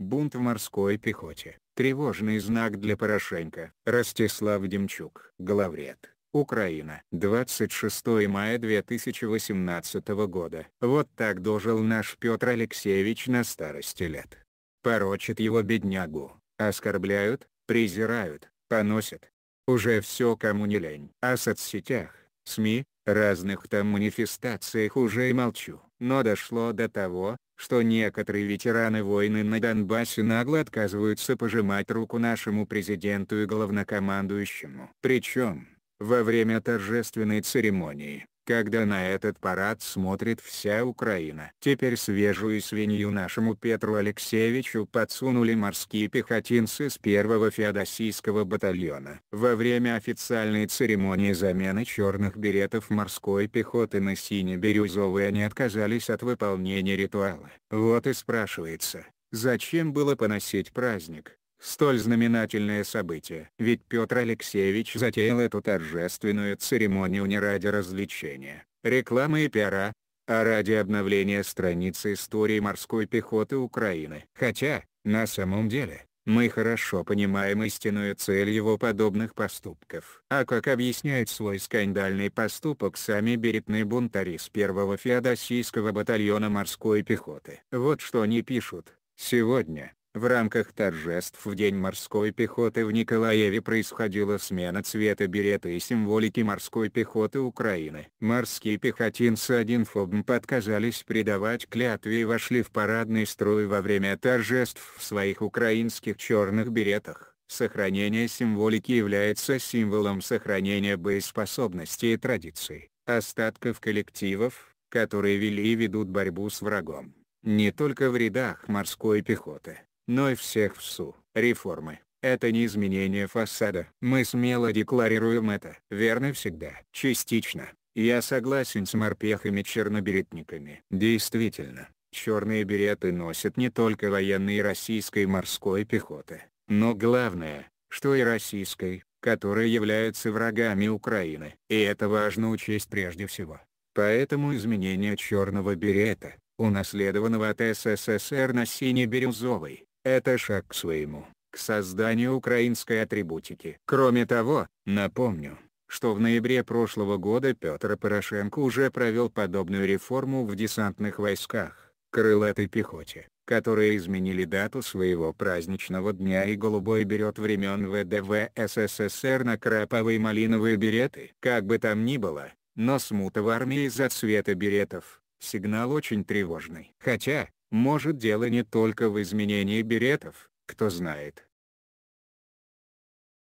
Бунт в морской пехоте. Тревожный знак для Порошенко. Ростислав Демчук. Главред. Украина. 26 мая 2018 года. Вот так дожил наш Петр Алексеевич на старости лет. Порочат его беднягу, оскорбляют, презирают, поносят. Уже все кому не лень. О а соцсетях, СМИ, разных там манифестациях уже и молчу. Но дошло до того, что некоторые ветераны войны на Донбассе нагло отказываются пожимать руку нашему президенту и главнокомандующему. Причем, во время торжественной церемонии, когда на этот парад смотрит вся Украина. Теперь свежую свинью нашему Петру Алексеевичу подсунули морские пехотинцы с первого феодосийского батальона. Во время официальной церемонии замены черных беретов морской пехоты на сине-бирюзовые они отказались от выполнения ритуала. Вот и спрашивается, зачем было поносить праздник? Столь знаменательное событие. Ведь Петр Алексеевич затеял эту торжественную церемонию не ради развлечения, рекламы и пиара, а ради обновления страницы истории морской пехоты Украины. Хотя, на самом деле, мы хорошо понимаем истинную цель его подобных поступков. А как объясняет свой скандальный поступок сами беретные бунтари с первого феодосийского батальона морской пехоты? Вот что они пишут. Сегодня, в рамках торжеств в День морской пехоты в Николаеве происходила смена цвета берета и символики морской пехоты Украины. Морские пехотинцы 1 ФОБМ подказались придавать клятве и вошли в парадный строй во время торжеств в своих украинских черных беретах. Сохранение символики является символом сохранения боеспособности и традиций, остатков коллективов, которые вели и ведут борьбу с врагом, не только в рядах морской пехоты но и всех в СУ. Реформы – это не изменение фасада. Мы смело декларируем это. Верно всегда. Частично. Я согласен с морпехами-черноберетниками. Действительно, черные береты носят не только военные российской морской пехоты, но главное, что и российской, которые являются врагами Украины. И это важно учесть прежде всего. Поэтому изменение черного берета, унаследованного от СССР на сине-бирюзовый, это шаг к своему, к созданию украинской атрибутики. Кроме того, напомню, что в ноябре прошлого года Петр Порошенко уже провел подобную реформу в десантных войсках, крылатой пехоте, которые изменили дату своего праздничного дня и голубой берет времен ВДВ СССР на краповые малиновые береты. Как бы там ни было, но смута в армии из-за цвета беретов, сигнал очень тревожный. Хотя, может дело не только в изменении беретов, кто знает.